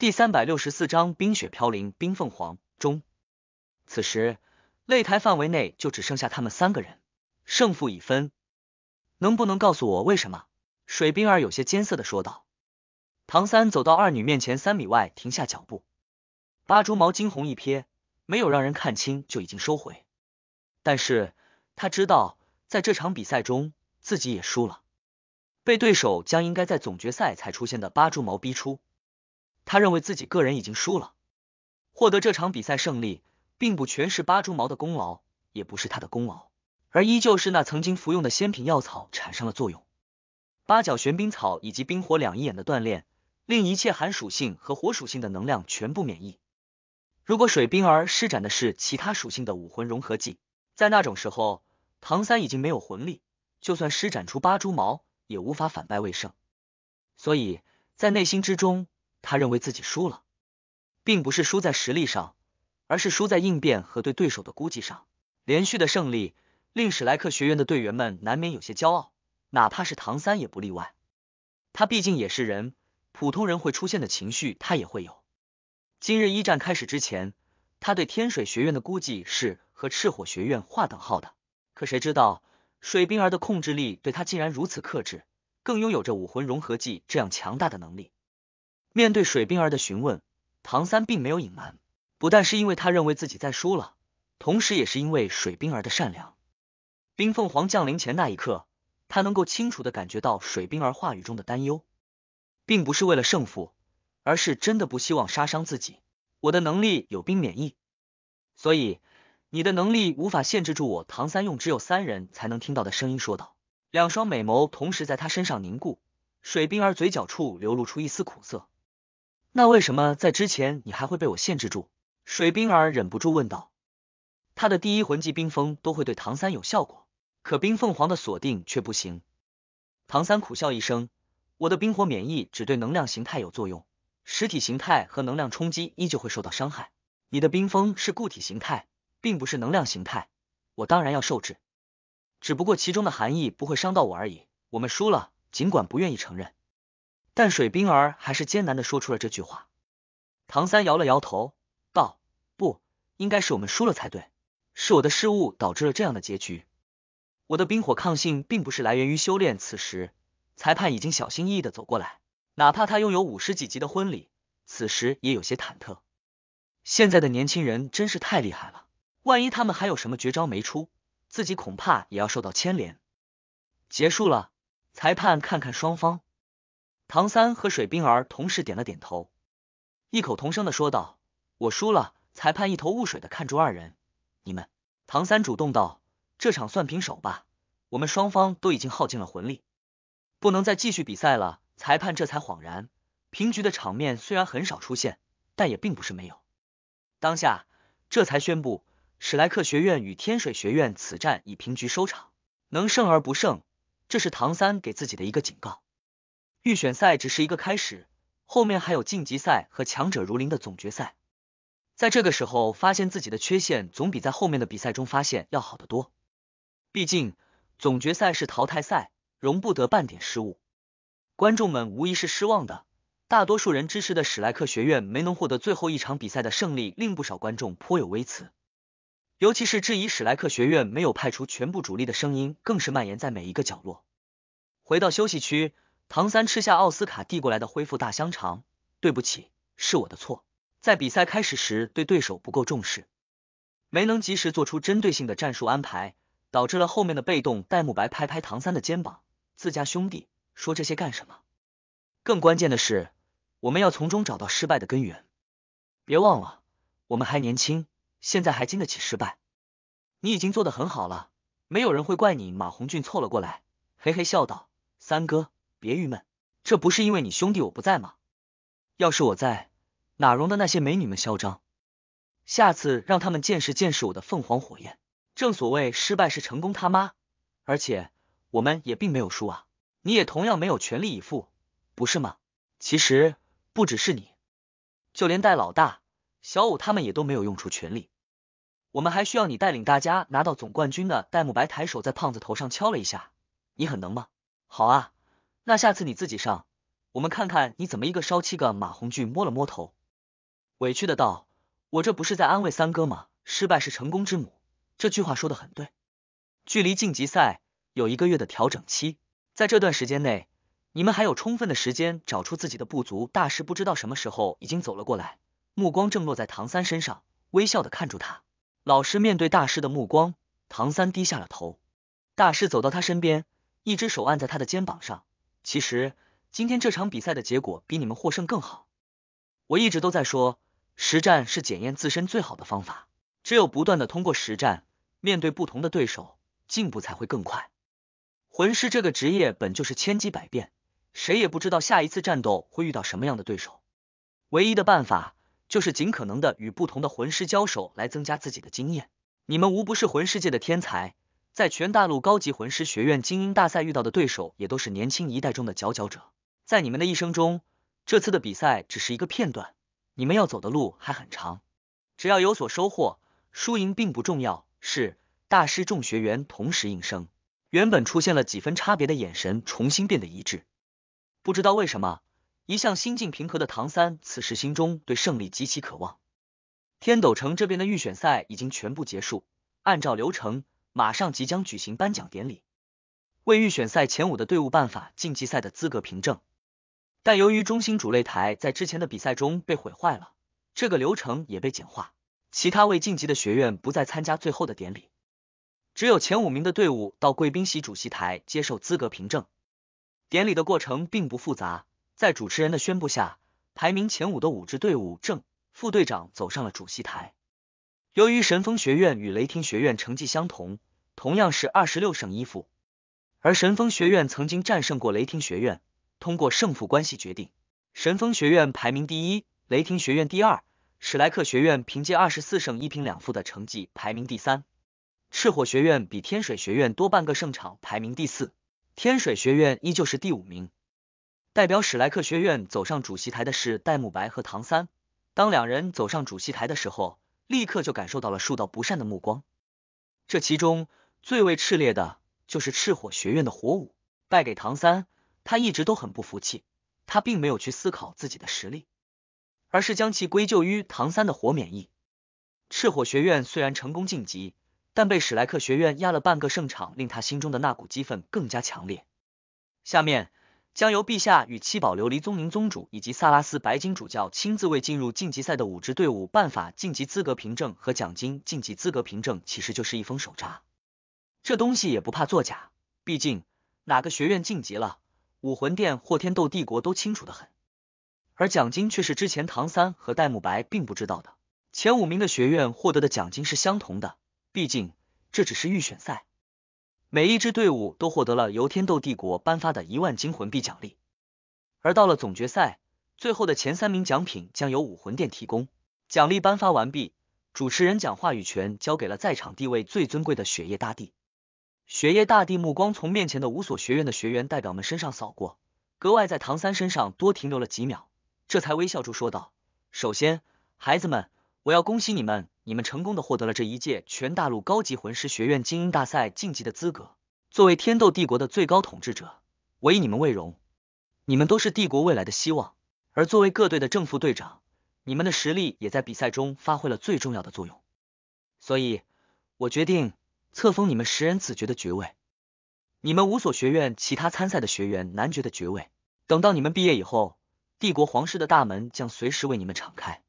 第三百六十四章冰雪飘零，冰凤凰中。此时，擂台范围内就只剩下他们三个人，胜负已分。能不能告诉我为什么？水冰儿有些艰涩的说道。唐三走到二女面前三米外停下脚步，八蛛毛惊鸿一瞥，没有让人看清就已经收回。但是他知道，在这场比赛中，自己也输了，被对手将应该在总决赛才出现的八蛛毛逼出。他认为自己个人已经输了，获得这场比赛胜利，并不全是八蛛毛的功劳，也不是他的功劳，而依旧是那曾经服用的仙品药草产生了作用。八角玄冰草以及冰火两仪眼的锻炼，令一切寒属性和火属性的能量全部免疫。如果水冰儿施展的是其他属性的武魂融合技，在那种时候，唐三已经没有魂力，就算施展出八蛛毛，也无法反败为胜。所以，在内心之中。他认为自己输了，并不是输在实力上，而是输在应变和对对手的估计上。连续的胜利令史莱克学院的队员们难免有些骄傲，哪怕是唐三也不例外。他毕竟也是人，普通人会出现的情绪他也会有。今日一战开始之前，他对天水学院的估计是和赤火学院划等号的。可谁知道水冰儿的控制力对他竟然如此克制，更拥有着武魂融合技这样强大的能力。面对水冰儿的询问，唐三并没有隐瞒，不但是因为他认为自己在输了，同时，也是因为水冰儿的善良。冰凤凰降临前那一刻，他能够清楚的感觉到水冰儿话语中的担忧，并不是为了胜负，而是真的不希望杀伤自己。我的能力有冰免疫，所以你的能力无法限制住我。”唐三用只有三人才能听到的声音说道，两双美眸同时在他身上凝固。水冰儿嘴角处流露出一丝苦涩。那为什么在之前你还会被我限制住？水冰儿忍不住问道。他的第一魂技冰封都会对唐三有效果，可冰凤凰的锁定却不行。唐三苦笑一声，我的冰火免疫只对能量形态有作用，实体形态和能量冲击依旧会受到伤害。你的冰封是固体形态，并不是能量形态，我当然要受制。只不过其中的含义不会伤到我而已。我们输了，尽管不愿意承认。但水冰儿还是艰难的说出了这句话。唐三摇了摇头，道：“不，应该是我们输了才对，是我的失误导致了这样的结局。我的冰火抗性并不是来源于修炼。”此时，裁判已经小心翼翼的走过来，哪怕他拥有五十几级的婚礼，此时也有些忐忑。现在的年轻人真是太厉害了，万一他们还有什么绝招没出，自己恐怕也要受到牵连。结束了，裁判看看双方。唐三和水冰儿同时点了点头，异口同声的说道：“我输了。”裁判一头雾水的看住二人。你们，唐三主动道：“这场算平手吧，我们双方都已经耗尽了魂力，不能再继续比赛了。”裁判这才恍然，平局的场面虽然很少出现，但也并不是没有。当下这才宣布，史莱克学院与天水学院此战以平局收场。能胜而不胜，这是唐三给自己的一个警告。预选赛只是一个开始，后面还有晋级赛和强者如林的总决赛。在这个时候发现自己的缺陷，总比在后面的比赛中发现要好得多。毕竟总决赛是淘汰赛，容不得半点失误。观众们无疑是失望的，大多数人支持的史莱克学院没能获得最后一场比赛的胜利，令不少观众颇有微词。尤其是质疑史莱克学院没有派出全部主力的声音，更是蔓延在每一个角落。回到休息区。唐三吃下奥斯卡递过来的恢复大香肠。对不起，是我的错，在比赛开始时对对手不够重视，没能及时做出针对性的战术安排，导致了后面的被动。戴沐白拍拍唐三的肩膀，自家兄弟，说这些干什么？更关键的是，我们要从中找到失败的根源。别忘了，我们还年轻，现在还经得起失败。你已经做的很好了，没有人会怪你。马红俊凑了过来，嘿嘿笑道：“三哥。”别郁闷，这不是因为你兄弟我不在吗？要是我在，哪容得那些美女们嚣张？下次让他们见识见识我的凤凰火焰。正所谓失败是成功他妈！而且我们也并没有输啊，你也同样没有全力以赴，不是吗？其实不只是你，就连戴老大、小五他们也都没有用出全力。我们还需要你带领大家拿到总冠军的。戴沐白抬手在胖子头上敲了一下，你很能吗？好啊。那下次你自己上，我们看看你怎么一个烧七个。马红俊摸了摸头，委屈的道：“我这不是在安慰三哥吗？失败是成功之母，这句话说的很对。”距离晋级赛有一个月的调整期，在这段时间内，你们还有充分的时间找出自己的不足。大师不知道什么时候已经走了过来，目光正落在唐三身上，微笑的看住他。老师面对大师的目光，唐三低下了头。大师走到他身边，一只手按在他的肩膀上。其实，今天这场比赛的结果比你们获胜更好。我一直都在说，实战是检验自身最好的方法。只有不断的通过实战，面对不同的对手，进步才会更快。魂师这个职业本就是千机百变，谁也不知道下一次战斗会遇到什么样的对手。唯一的办法就是尽可能的与不同的魂师交手，来增加自己的经验。你们无不是魂世界的天才。在全大陆高级魂师学院精英大赛遇到的对手也都是年轻一代中的佼佼者。在你们的一生中，这次的比赛只是一个片段，你们要走的路还很长。只要有所收获，输赢并不重要。是大师众学员同时应声，原本出现了几分差别的眼神重新变得一致。不知道为什么，一向心境平和的唐三此时心中对胜利极其渴望。天斗城这边的预选赛已经全部结束，按照流程。马上即将举行颁奖典礼，为预选赛前五的队伍颁发晋级赛的资格凭证。但由于中心主擂台在之前的比赛中被毁坏了，这个流程也被简化。其他未晋级的学院不再参加最后的典礼，只有前五名的队伍到贵宾席主席台接受资格凭证。典礼的过程并不复杂，在主持人的宣布下，排名前五的五支队伍正副队长走上了主席台。由于神风学院与雷霆学院成绩相同，同样是二十六胜一负，而神风学院曾经战胜过雷霆学院，通过胜负关系决定，神风学院排名第一，雷霆学院第二，史莱克学院凭借二十四胜一平两负的成绩排名第三，赤火学院比天水学院多半个胜场排名第四，天水学院依旧是第五名。代表史莱克学院走上主席台的是戴沐白和唐三，当两人走上主席台的时候。立刻就感受到了数道不善的目光，这其中最为炽烈的就是赤火学院的火舞，败给唐三，他一直都很不服气，他并没有去思考自己的实力，而是将其归咎于唐三的火免疫。赤火学院虽然成功晋级，但被史莱克学院压了半个胜场，令他心中的那股激愤更加强烈。下面。将由陛下与七宝琉璃宗、宁宗主以及萨拉斯白金主教亲自为进入晋级赛的五支队伍办法晋级资格凭证和奖金。晋级资格凭证其实就是一封手札，这东西也不怕作假，毕竟哪个学院晋级了，武魂殿或天斗帝国都清楚的很。而奖金却是之前唐三和戴沐白并不知道的。前五名的学院获得的奖金是相同的，毕竟这只是预选赛。每一支队伍都获得了由天斗帝国颁发的一万金魂币奖励。而到了总决赛，最后的前三名奖品将由武魂殿提供。奖励颁发完毕，主持人将话语权交给了在场地位最尊贵的雪夜大帝。雪夜大帝目光从面前的五所学院的学员代表们身上扫过，格外在唐三身上多停留了几秒，这才微笑住说道：“首先，孩子们，我要恭喜你们。”你们成功的获得了这一届全大陆高级魂师学院精英大赛晋级的资格。作为天斗帝国的最高统治者，我以你们为荣。你们都是帝国未来的希望。而作为各队的正副队长，你们的实力也在比赛中发挥了最重要的作用。所以，我决定册封你们十人子爵的爵位。你们五所学院其他参赛的学员男爵的爵位。等到你们毕业以后，帝国皇室的大门将随时为你们敞开。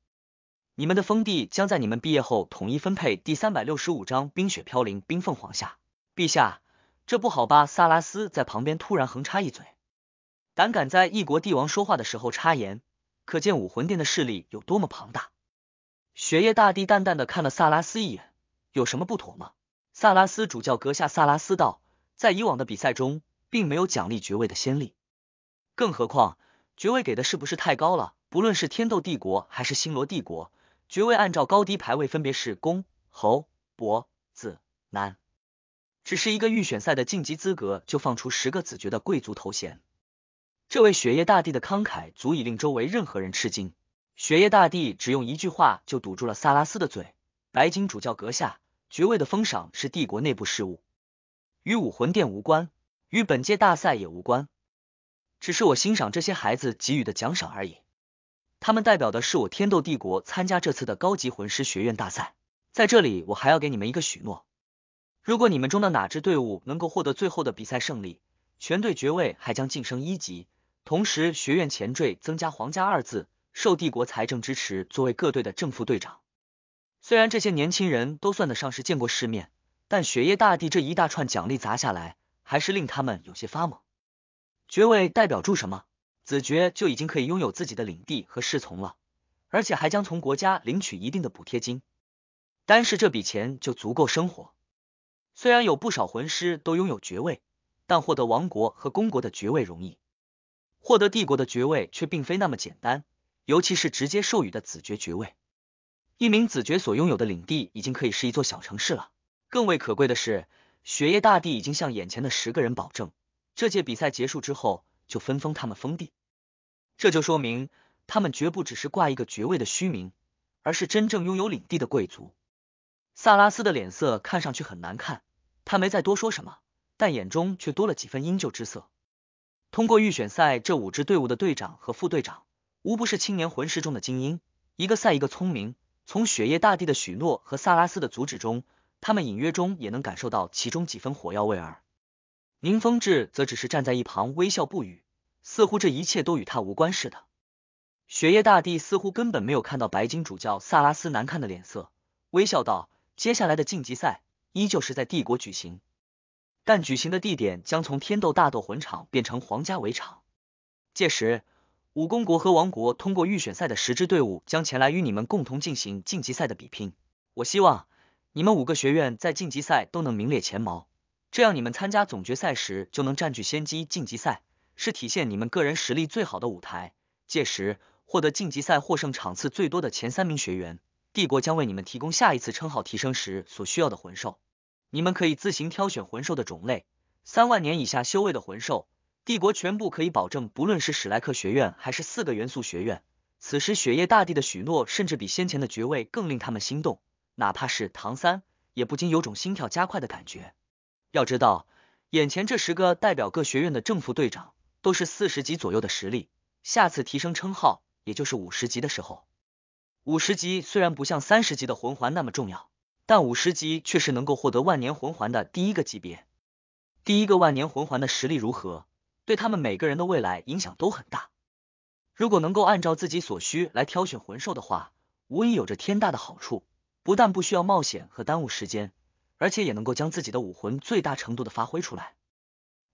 你们的封地将在你们毕业后统一分配。第三百六十五章冰雪飘零，冰凤凰下。陛下，这不好吧？萨拉斯在旁边突然横插一嘴，胆敢在异国帝王说话的时候插言，可见武魂殿的势力有多么庞大。雪夜大帝淡淡的看了萨拉斯一眼，有什么不妥吗？萨拉斯主教阁下，萨拉斯道，在以往的比赛中，并没有奖励爵位的先例，更何况爵位给的是不是太高了？不论是天斗帝国还是星罗帝国。爵位按照高低排位分别是公、侯、伯、子、男，只是一个预选赛的晋级资格就放出十个子爵的贵族头衔。这位雪夜大帝的慷慨足以令周围任何人吃惊。雪夜大帝只用一句话就堵住了萨拉斯的嘴：“白金主教阁下，爵位的封赏是帝国内部事务，与武魂殿无关，与本届大赛也无关，只是我欣赏这些孩子给予的奖赏而已。”他们代表的是我天斗帝国参加这次的高级魂师学院大赛，在这里我还要给你们一个许诺，如果你们中的哪支队伍能够获得最后的比赛胜利，全队爵位还将晋升一级，同时学院前缀增加皇家二字，受帝国财政支持，作为各队的正副队长。虽然这些年轻人都算得上是见过世面，但雪夜大帝这一大串奖励砸下来，还是令他们有些发懵。爵位代表住什么？子爵就已经可以拥有自己的领地和侍从了，而且还将从国家领取一定的补贴金。单是这笔钱就足够生活。虽然有不少魂师都拥有爵位，但获得王国和公国的爵位容易，获得帝国的爵位却并非那么简单。尤其是直接授予的子爵爵位，一名子爵所拥有的领地已经可以是一座小城市了。更为可贵的是，雪夜大帝已经向眼前的十个人保证，这届比赛结束之后就分封他们封地。这就说明，他们绝不只是挂一个爵位的虚名，而是真正拥有领地的贵族。萨拉斯的脸色看上去很难看，他没再多说什么，但眼中却多了几分阴鹫之色。通过预选赛，这五支队伍的队长和副队长无不是青年魂师中的精英，一个赛一个聪明。从雪夜大帝的许诺和萨拉斯的阻止中，他们隐约中也能感受到其中几分火药味儿。宁风致则只是站在一旁微笑不语。似乎这一切都与他无关似的。雪夜大帝似乎根本没有看到白金主教萨拉斯难看的脸色，微笑道：“接下来的晋级赛依旧是在帝国举行，但举行的地点将从天斗大斗魂场变成皇家围场。届时，五公国和王国通过预选赛的十支队伍将前来与你们共同进行晋级赛的比拼。我希望你们五个学院在晋级赛都能名列前茅，这样你们参加总决赛时就能占据先机。晋级赛。”是体现你们个人实力最好的舞台。届时获得晋级赛获胜场次最多的前三名学员，帝国将为你们提供下一次称号提升时所需要的魂兽。你们可以自行挑选魂兽的种类，三万年以下修为的魂兽，帝国全部可以保证。不论是史莱克学院还是四个元素学院，此时雪夜大帝的许诺，甚至比先前的爵位更令他们心动。哪怕是唐三，也不禁有种心跳加快的感觉。要知道，眼前这十个代表各学院的正副队长。都是四十级左右的实力，下次提升称号也就是五十级的时候。五十级虽然不像三十级的魂环那么重要，但五十级却是能够获得万年魂环的第一个级别。第一个万年魂环的实力如何，对他们每个人的未来影响都很大。如果能够按照自己所需来挑选魂兽的话，无疑有着天大的好处。不但不需要冒险和耽误时间，而且也能够将自己的武魂最大程度的发挥出来。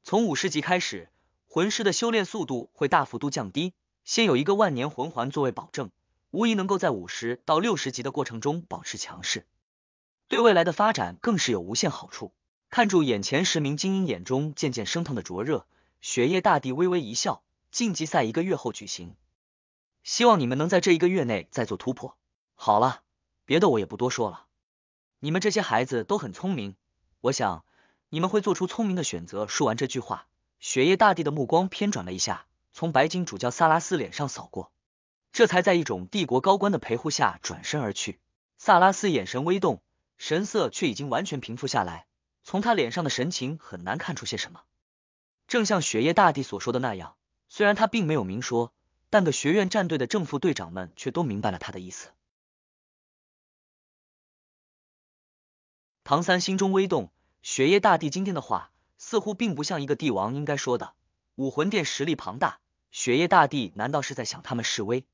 从五十级开始。魂师的修炼速度会大幅度降低，先有一个万年魂环作为保证，无疑能够在五十到六十级的过程中保持强势，对未来的发展更是有无限好处。看住眼前十名精英眼中渐渐升腾的灼热，雪夜大帝微微一笑。晋级赛一个月后举行，希望你们能在这一个月内再做突破。好了，别的我也不多说了，你们这些孩子都很聪明，我想你们会做出聪明的选择。说完这句话。雪夜大帝的目光偏转了一下，从白金主教萨拉斯脸上扫过，这才在一种帝国高官的陪护下转身而去。萨拉斯眼神微动，神色却已经完全平复下来，从他脸上的神情很难看出些什么。正像雪夜大帝所说的那样，虽然他并没有明说，但个学院战队的正副队长们却都明白了他的意思。唐三心中微动，雪夜大帝今天的话。似乎并不像一个帝王应该说的。武魂殿实力庞大，雪夜大帝难道是在向他们示威？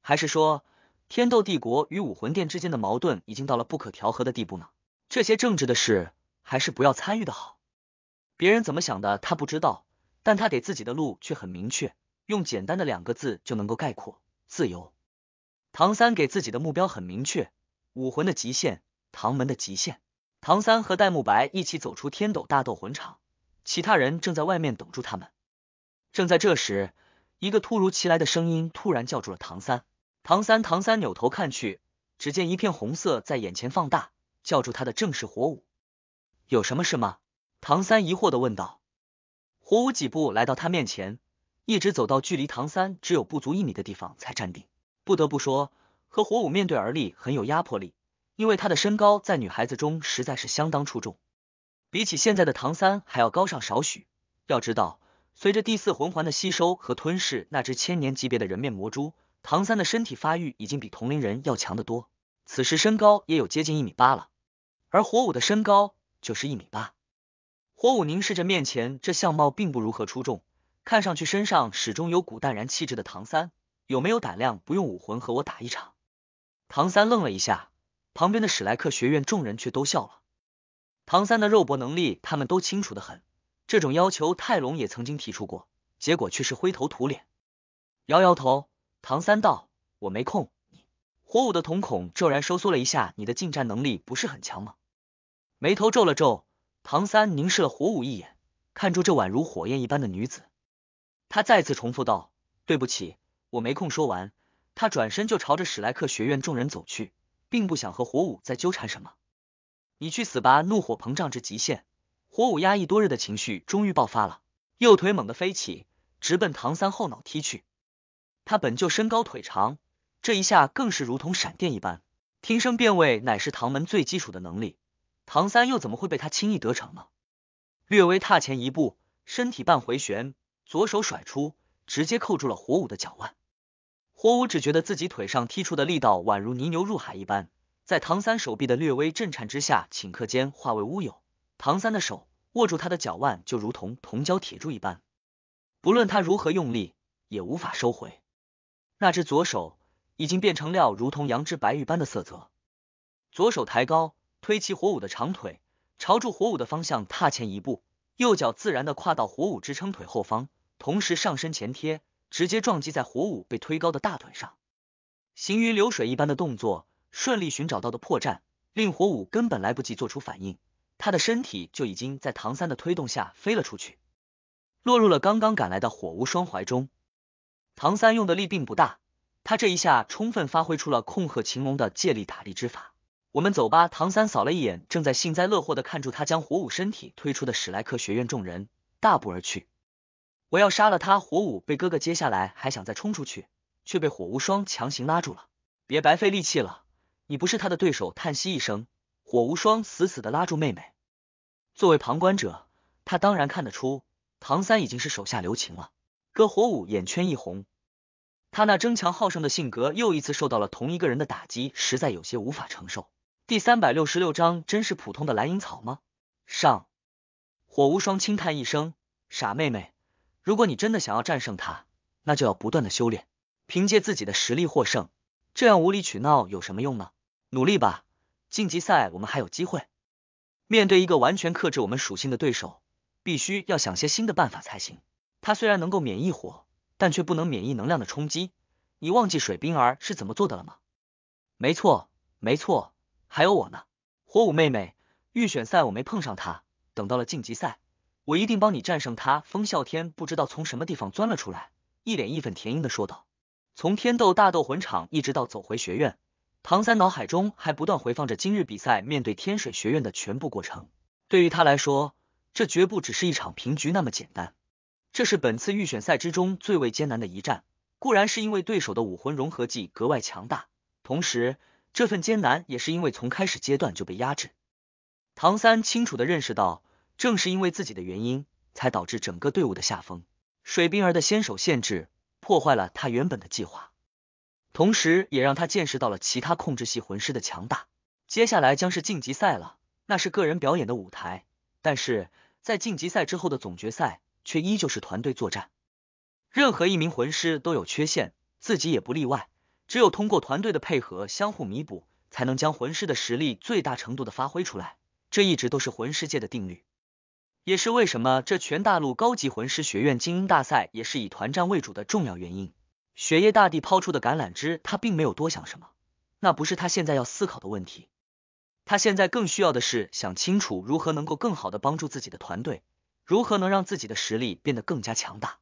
还是说天斗帝国与武魂殿之间的矛盾已经到了不可调和的地步呢？这些政治的事还是不要参与的好。别人怎么想的他不知道，但他给自己的路却很明确，用简单的两个字就能够概括：自由。唐三给自己的目标很明确，武魂的极限，唐门的极限。唐三和戴沐白一起走出天斗大斗魂场，其他人正在外面等住他们。正在这时，一个突如其来的声音突然叫住了唐三。唐三，唐三扭头看去，只见一片红色在眼前放大，叫住他的正是火舞。有什么事吗？唐三疑惑的问道。火舞几步来到他面前，一直走到距离唐三只有不足一米的地方才站定。不得不说，和火舞面对而立很有压迫力。因为他的身高在女孩子中实在是相当出众，比起现在的唐三还要高上少许。要知道，随着第四魂环的吸收和吞噬，那只千年级别的人面魔蛛，唐三的身体发育已经比同龄人要强得多，此时身高也有接近一米八了。而火舞的身高就是一米八。火舞凝视着面前这相貌并不如何出众，看上去身上始终有股淡然气质的唐三，有没有胆量不用武魂和我打一场？唐三愣了一下。旁边的史莱克学院众人却都笑了。唐三的肉搏能力他们都清楚的很，这种要求泰隆也曾经提出过，结果却是灰头土脸。摇摇头，唐三道：“我没空。”火舞的瞳孔骤然收缩了一下，你的近战能力不是很强吗？眉头皱了皱，唐三凝视了火舞一眼，看住这宛如火焰一般的女子，他再次重复道：“对不起，我没空。”说完，他转身就朝着史莱克学院众人走去。并不想和火舞再纠缠什么，你去死吧！怒火膨胀至极限，火舞压抑多日的情绪终于爆发了，右腿猛地飞起，直奔唐三后脑踢去。他本就身高腿长，这一下更是如同闪电一般。听声辨位乃是唐门最基础的能力，唐三又怎么会被他轻易得逞呢？略微踏前一步，身体半回旋，左手甩出，直接扣住了火舞的脚腕。火舞只觉得自己腿上踢出的力道宛如泥牛入海一般，在唐三手臂的略微震颤之下，顷刻间化为乌有。唐三的手握住他的脚腕，就如同铜浇铁铸一般，不论他如何用力，也无法收回。那只左手已经变成料如同羊脂白玉般的色泽，左手抬高，推起火舞的长腿，朝住火舞的方向踏前一步，右脚自然的跨到火舞支撑腿后方，同时上身前贴。直接撞击在火舞被推高的大腿上，行云流水一般的动作，顺利寻找到的破绽，令火舞根本来不及做出反应，他的身体就已经在唐三的推动下飞了出去，落入了刚刚赶来的火无双怀中。唐三用的力并不大，他这一下充分发挥出了控鹤擒龙的借力打力之法。我们走吧！唐三扫了一眼正在幸灾乐祸的看住他将火舞身体推出的史莱克学院众人，大步而去。我要杀了他！火舞被哥哥接下来还想再冲出去，却被火无双强行拉住了。别白费力气了，你不是他的对手。叹息一声，火无双死死的拉住妹妹。作为旁观者，他当然看得出唐三已经是手下留情了。哥，火舞眼圈一红，他那争强好胜的性格又一次受到了同一个人的打击，实在有些无法承受。第三百六十六章，真是普通的蓝银草吗？上。火无双轻叹一声，傻妹妹。如果你真的想要战胜他，那就要不断的修炼，凭借自己的实力获胜。这样无理取闹有什么用呢？努力吧，晋级赛我们还有机会。面对一个完全克制我们属性的对手，必须要想些新的办法才行。他虽然能够免疫火，但却不能免疫能量的冲击。你忘记水冰儿是怎么做的了吗？没错，没错，还有我呢。火舞妹妹，预选赛我没碰上她，等到了晋级赛。我一定帮你战胜他！风啸天不知道从什么地方钻了出来，一脸义愤填膺的说道。从天斗大斗魂场一直到走回学院，唐三脑海中还不断回放着今日比赛面对天水学院的全部过程。对于他来说，这绝不只是一场平局那么简单。这是本次预选赛之中最为艰难的一战，固然是因为对手的武魂融合技格外强大，同时这份艰难也是因为从开始阶段就被压制。唐三清楚的认识到。正是因为自己的原因，才导致整个队伍的下风。水冰儿的先手限制破坏了他原本的计划，同时也让他见识到了其他控制系魂师的强大。接下来将是晋级赛了，那是个人表演的舞台。但是在晋级赛之后的总决赛，却依旧是团队作战。任何一名魂师都有缺陷，自己也不例外。只有通过团队的配合，相互弥补，才能将魂师的实力最大程度的发挥出来。这一直都是魂世界的定律。也是为什么这全大陆高级魂师学院精英大赛也是以团战为主的重要原因。雪夜大帝抛出的橄榄枝，他并没有多想什么，那不是他现在要思考的问题。他现在更需要的是想清楚如何能够更好的帮助自己的团队，如何能让自己的实力变得更加强大。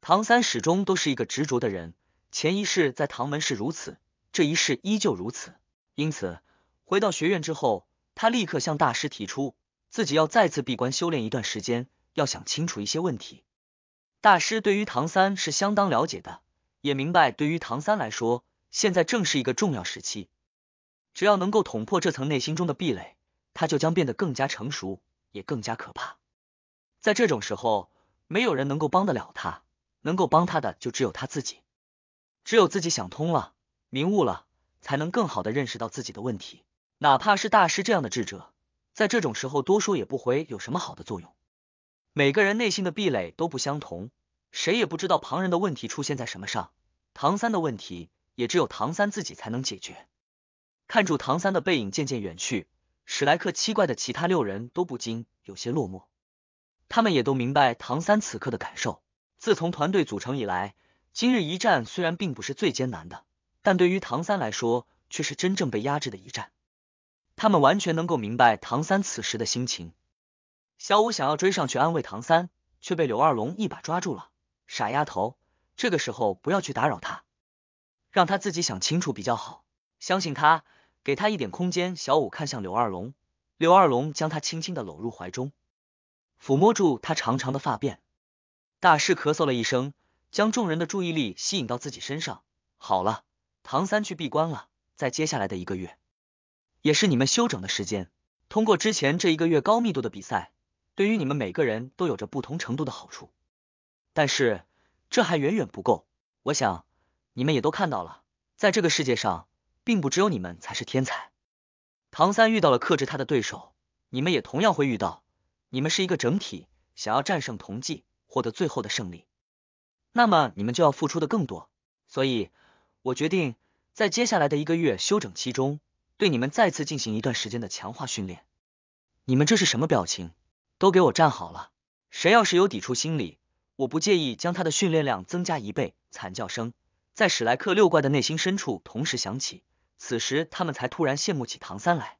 唐三始终都是一个执着的人，前一世在唐门是如此，这一世依旧如此。因此，回到学院之后，他立刻向大师提出。自己要再次闭关修炼一段时间，要想清楚一些问题。大师对于唐三是相当了解的，也明白对于唐三来说，现在正是一个重要时期。只要能够捅破这层内心中的壁垒，他就将变得更加成熟，也更加可怕。在这种时候，没有人能够帮得了他，能够帮他的就只有他自己。只有自己想通了、明悟了，才能更好的认识到自己的问题。哪怕是大师这样的智者。在这种时候多说也不回有什么好的作用？每个人内心的壁垒都不相同，谁也不知道旁人的问题出现在什么上。唐三的问题也只有唐三自己才能解决。看住唐三的背影渐渐远去，史莱克七怪的其他六人都不禁有些落寞。他们也都明白唐三此刻的感受。自从团队组成以来，今日一战虽然并不是最艰难的，但对于唐三来说却是真正被压制的一战。他们完全能够明白唐三此时的心情。小五想要追上去安慰唐三，却被柳二龙一把抓住了。傻丫头，这个时候不要去打扰他，让他自己想清楚比较好。相信他，给他一点空间。小五看向柳二龙，柳二龙将他轻轻的搂入怀中，抚摸住他长长的发辫。大师咳嗽了一声，将众人的注意力吸引到自己身上。好了，唐三去闭关了，在接下来的一个月。也是你们休整的时间。通过之前这一个月高密度的比赛，对于你们每个人都有着不同程度的好处。但是这还远远不够。我想你们也都看到了，在这个世界上，并不只有你们才是天才。唐三遇到了克制他的对手，你们也同样会遇到。你们是一个整体，想要战胜同济，获得最后的胜利，那么你们就要付出的更多。所以，我决定在接下来的一个月休整期中。对你们再次进行一段时间的强化训练，你们这是什么表情？都给我站好了！谁要是有抵触心理，我不介意将他的训练量增加一倍。惨叫声在史莱克六怪的内心深处同时响起，此时他们才突然羡慕起唐三来。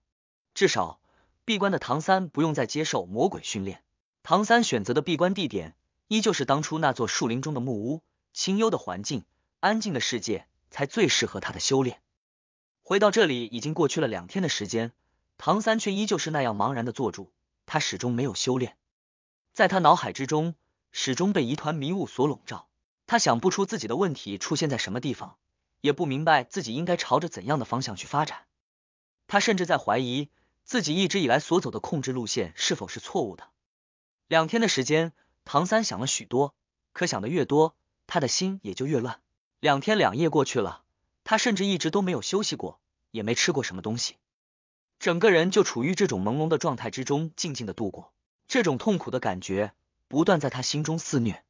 至少，闭关的唐三不用再接受魔鬼训练。唐三选择的闭关地点依旧是当初那座树林中的木屋，清幽的环境，安静的世界，才最适合他的修炼。回到这里已经过去了两天的时间，唐三却依旧是那样茫然的坐住，他始终没有修炼，在他脑海之中始终被一团迷雾所笼罩，他想不出自己的问题出现在什么地方，也不明白自己应该朝着怎样的方向去发展，他甚至在怀疑自己一直以来所走的控制路线是否是错误的。两天的时间，唐三想了许多，可想的越多，他的心也就越乱。两天两夜过去了。他甚至一直都没有休息过，也没吃过什么东西，整个人就处于这种朦胧的状态之中，静静的度过。这种痛苦的感觉不断在他心中肆虐，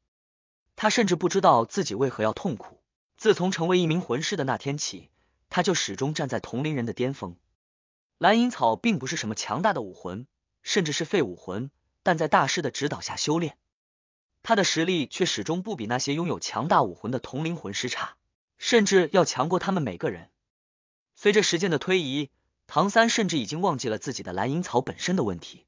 他甚至不知道自己为何要痛苦。自从成为一名魂师的那天起，他就始终站在同龄人的巅峰。蓝银草并不是什么强大的武魂，甚至是废武魂，但在大师的指导下修炼，他的实力却始终不比那些拥有强大武魂的同龄魂师差。甚至要强过他们每个人。随着时间的推移，唐三甚至已经忘记了自己的蓝银草本身的问题，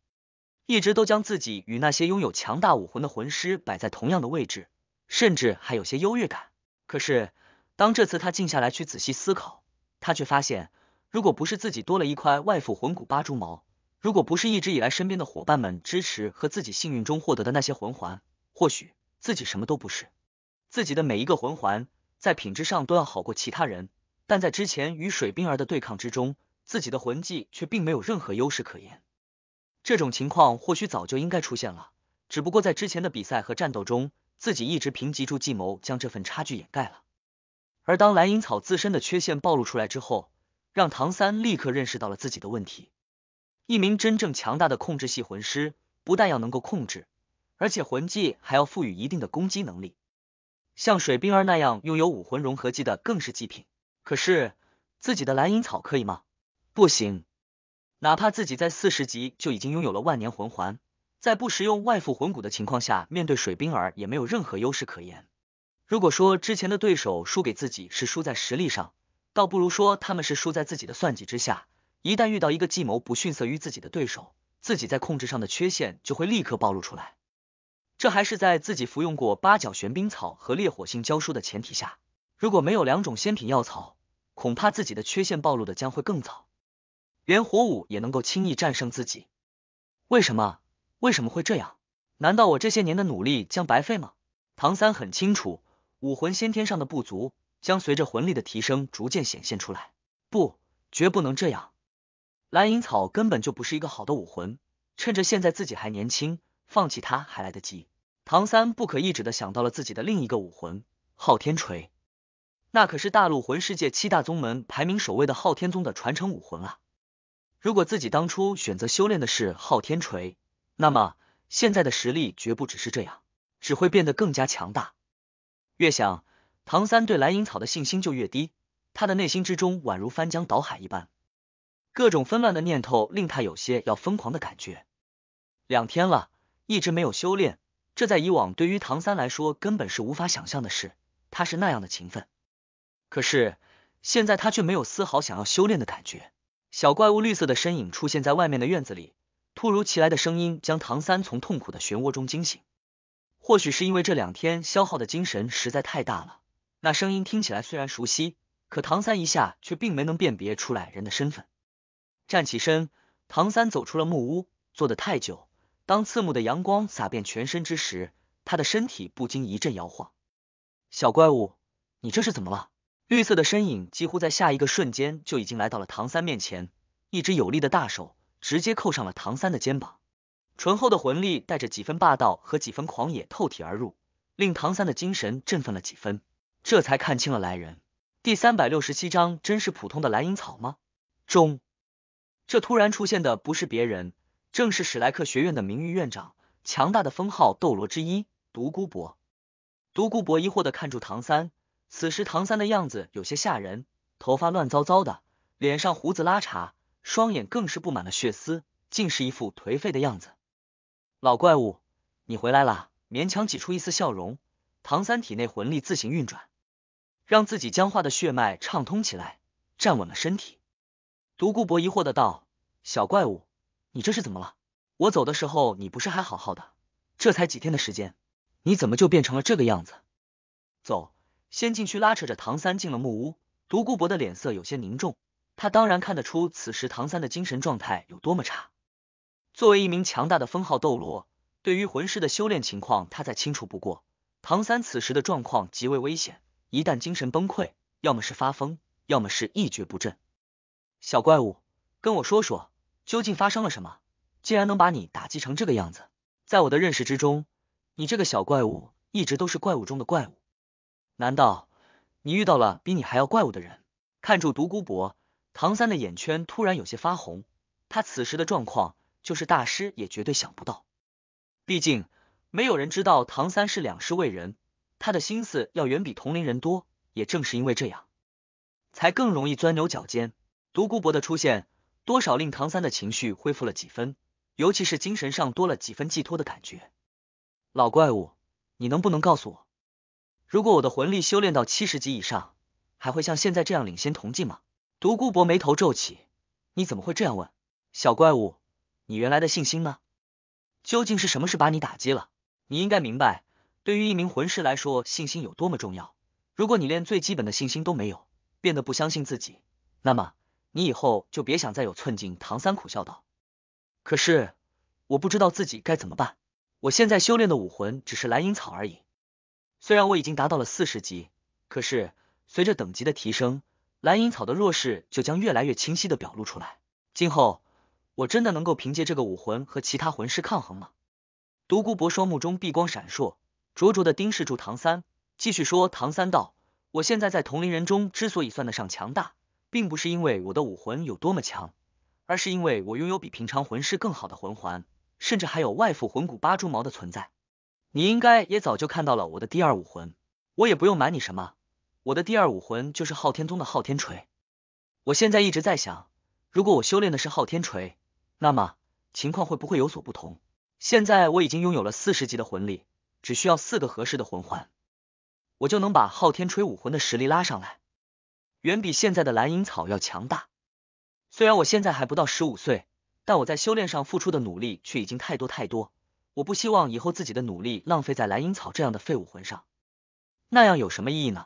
一直都将自己与那些拥有强大武魂的魂师摆在同样的位置，甚至还有些优越感。可是，当这次他静下来去仔细思考，他却发现，如果不是自己多了一块外附魂骨八蛛矛，如果不是一直以来身边的伙伴们支持和自己幸运中获得的那些魂环，或许自己什么都不是。自己的每一个魂环。在品质上都要好过其他人，但在之前与水冰儿的对抗之中，自己的魂技却并没有任何优势可言。这种情况或许早就应该出现了，只不过在之前的比赛和战斗中，自己一直凭借住计谋将这份差距掩盖了。而当蓝银草自身的缺陷暴露出来之后，让唐三立刻认识到了自己的问题。一名真正强大的控制系魂师，不但要能够控制，而且魂技还要赋予一定的攻击能力。像水冰儿那样拥有武魂融合技的更是祭品。可是自己的蓝银草可以吗？不行。哪怕自己在四十级就已经拥有了万年魂环，在不使用外附魂骨的情况下，面对水冰儿也没有任何优势可言。如果说之前的对手输给自己是输在实力上，倒不如说他们是输在自己的算计之下。一旦遇到一个计谋不逊色于自己的对手，自己在控制上的缺陷就会立刻暴露出来。这还是在自己服用过八角玄冰草和烈火性教书的前提下，如果没有两种仙品药草，恐怕自己的缺陷暴露的将会更早，连火舞也能够轻易战胜自己。为什么？为什么会这样？难道我这些年的努力将白费吗？唐三很清楚，武魂先天上的不足将随着魂力的提升逐渐显现出来。不，绝不能这样。蓝银草根本就不是一个好的武魂，趁着现在自己还年轻，放弃它还来得及。唐三不可抑制的想到了自己的另一个武魂昊天锤，那可是大陆魂世界七大宗门排名首位的昊天宗的传承武魂啊！如果自己当初选择修炼的是昊天锤，那么现在的实力绝不只是这样，只会变得更加强大。越想，唐三对蓝银草的信心就越低，他的内心之中宛如翻江倒海一般，各种纷乱的念头令他有些要疯狂的感觉。两天了，一直没有修炼。这在以往对于唐三来说根本是无法想象的事，他是那样的勤奋，可是现在他却没有丝毫想要修炼的感觉。小怪物绿色的身影出现在外面的院子里，突如其来的声音将唐三从痛苦的漩涡中惊醒。或许是因为这两天消耗的精神实在太大了，那声音听起来虽然熟悉，可唐三一下却并没能辨别出来人的身份。站起身，唐三走出了木屋，坐得太久。当刺目的阳光洒遍全身之时，他的身体不禁一阵摇晃。小怪物，你这是怎么了？绿色的身影几乎在下一个瞬间就已经来到了唐三面前，一只有力的大手直接扣上了唐三的肩膀，醇厚的魂力带着几分霸道和几分狂野透体而入，令唐三的精神振奋了几分，这才看清了来人。第三百六十七章，真是普通的蓝银草吗？中，这突然出现的不是别人。正是史莱克学院的名誉院长，强大的封号斗罗之一独孤博。独孤博疑惑的看住唐三，此时唐三的样子有些吓人，头发乱糟糟的，脸上胡子拉碴，双眼更是布满了血丝，竟是一副颓废的样子。老怪物，你回来了！勉强挤出一丝笑容。唐三体内魂力自行运转，让自己僵化的血脉畅通起来，站稳了身体。独孤博疑惑的道：“小怪物。”你这是怎么了？我走的时候你不是还好好的？这才几天的时间，你怎么就变成了这个样子？走，先进去拉扯着唐三进了木屋。独孤博的脸色有些凝重，他当然看得出此时唐三的精神状态有多么差。作为一名强大的封号斗罗，对于魂师的修炼情况他再清楚不过。唐三此时的状况极为危险，一旦精神崩溃，要么是发疯，要么是一蹶不振。小怪物，跟我说说。究竟发生了什么？竟然能把你打击成这个样子？在我的认识之中，你这个小怪物一直都是怪物中的怪物。难道你遇到了比你还要怪物的人？看住独孤博，唐三的眼圈突然有些发红。他此时的状况，就是大师也绝对想不到。毕竟没有人知道唐三是两世为人，他的心思要远比同龄人多。也正是因为这样，才更容易钻牛角尖。独孤博的出现。多少令唐三的情绪恢复了几分，尤其是精神上多了几分寄托的感觉。老怪物，你能不能告诉我，如果我的魂力修炼到七十级以上，还会像现在这样领先同级吗？独孤博眉头皱起，你怎么会这样问？小怪物，你原来的信心呢？究竟是什么事把你打击了？你应该明白，对于一名魂师来说，信心有多么重要。如果你连最基本的信心都没有，变得不相信自己，那么。你以后就别想再有寸进。唐三苦笑道：“可是我不知道自己该怎么办。我现在修炼的武魂只是蓝银草而已，虽然我已经达到了四十级，可是随着等级的提升，蓝银草的弱势就将越来越清晰的表露出来。今后我真的能够凭借这个武魂和其他魂师抗衡吗？”独孤博双目中碧光闪烁，灼灼的盯视住唐三，继续说：“唐三道，我现在在同龄人中之所以算得上强大。”并不是因为我的武魂有多么强，而是因为我拥有比平常魂师更好的魂环，甚至还有外附魂骨八蛛矛的存在。你应该也早就看到了我的第二武魂，我也不用瞒你什么，我的第二武魂就是昊天宗的昊天锤。我现在一直在想，如果我修炼的是昊天锤，那么情况会不会有所不同？现在我已经拥有了四十级的魂力，只需要四个合适的魂环，我就能把昊天锤武魂的实力拉上来。远比现在的蓝银草要强大。虽然我现在还不到十五岁，但我在修炼上付出的努力却已经太多太多。我不希望以后自己的努力浪费在蓝银草这样的废武魂上，那样有什么意义呢？